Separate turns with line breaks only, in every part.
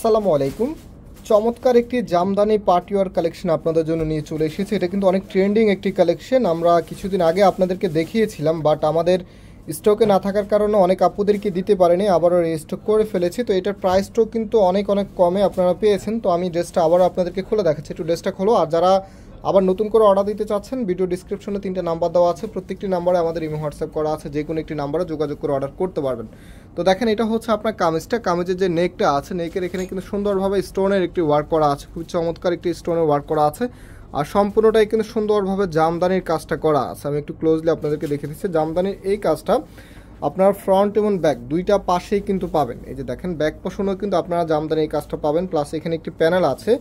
আসসালামু আলাইকুম চমৎকার একটি জামদানি পার্টিওয়ার কালেকশন আপনাদের জন্য নিয়ে চলে এসেছি এটা কিন্তু অনেক ট্রেন্ডিং একটি কালেকশন আমরা কিছুদিন আগে আপনাদেরকে দেখিয়েছিলাম বাট আমাদের স্টকে না থাকার কারণে অনেক আপুদেরকে দিতে পারেনি আবারও রেস্টক করে ফেলেছি তো এটার প্রাইসটাও কিন্তু অনেক অনেক কমে আপনারা পেয়েছেন তো আমি ড্রেসটা আবারও আপনাদেরকে খুলে দেখাচ্ছি একটু ড্রেসটা খোলো আর যারা আবার নতুন করে অর্ডার দিতে চাচ্ছেন ভিডিও ডিসক্রিপশনে তিনটা নাম্বার দেওয়া আছে প্রত্যেকটি নাম্বারে আমাদের ইমো হোয়াটসঅ্যাপ করা আছে যে কোনো একটি নাম্বারে যোগাযোগ করে অর্ডার করতে পারবেন তো দেখেন এটা হচ্ছে আপনার কামিজটা কামিজের যে নেকটা আছে নেকের এখানে কিন্তু সুন্দরভাবে স্টোনের একটি ওয়ার্ক করা আছে খুব চমৎকার একটি স্টোনের ওয়ার্ক করা আছে আর সম্পূর্ণটাই কিন্তু সুন্দরভাবে জামদানির কাজটা করা আছে আমি একটু ক্লোজলি আপনাদেরকে দেখে দিচ্ছি জামদানির এই কাজটা আপনার ফ্রন্ট এবং ব্যাক দুইটা পাশেই কিন্তু পাবেন এই যে দেখেন ব্যাক পোষণেও কিন্তু আপনারা জামদানি এই কাজটা পাবেন প্লাস এখানে একটি প্যানেল আছে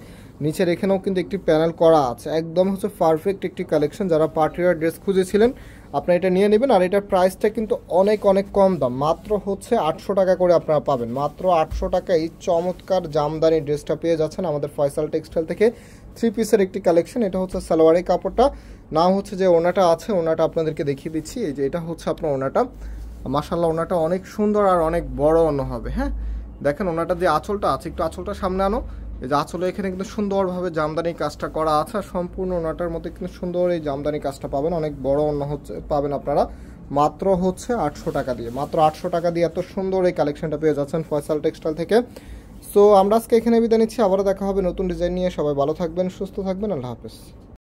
নিচের এখানেও কিন্তু একটি প্যানেল করা আছে একদম হচ্ছে পারফেক্ট একটি কালেকশন যারা পার্টিওয়ার ড্রেস খুঁজেছিলেন আপনি এটা নিয়ে নেবেন আর এটার প্রাইসটা কিন্তু অনেক অনেক কম দাম মাত্র হচ্ছে আটশো টাকা করে আপনারা পাবেন মাত্র আটশো টাকায় চমৎকার জামদানি ড্রেসটা পেয়ে যাচ্ছেন আমাদের ফয়সাল টেক্সটাইল থেকে থ্রি পিসের একটি কালেকশন এটা হচ্ছে সালোয়ারের কাপড়টা নাম হচ্ছে যে ওনাটা আছে ওনাটা আপনাদেরকে দেখিয়ে দিচ্ছি এই যে এটা হচ্ছে আপনার ওনাটা মাসাল্লাহ ওনাটা অনেক সুন্দর আর অনেক বড় অন্য হবে হ্যাঁ দেখেন ওনাটা যে আঁচলটা আছে একটু আঁচলটা সামনে আনো এই যে আঁচলে এখানে কিন্তু সুন্দরভাবে জামদানি কাজটা করা আছে আর সম্পূর্ণ ওনাটার মধ্যে কিন্তু সুন্দর এই জামদানি কাজটা পাবেন অনেক বড় অন্য হচ্ছে পাবেন আপনারা মাত্র হচ্ছে আটশো টাকা দিয়ে মাত্র আটশো টাকা দিয়ে এত সুন্দর এই কালেকশনটা পেয়ে যাচ্ছেন ফয়সাল টেক্সটাইল থেকে সো আমরা আজকে এখানে বিদায় নিচ্ছি আবারও দেখা হবে নতুন ডিজাইন নিয়ে সবাই ভালো থাকবেন সুস্থ থাকবেন আল্লাহ হাফেজ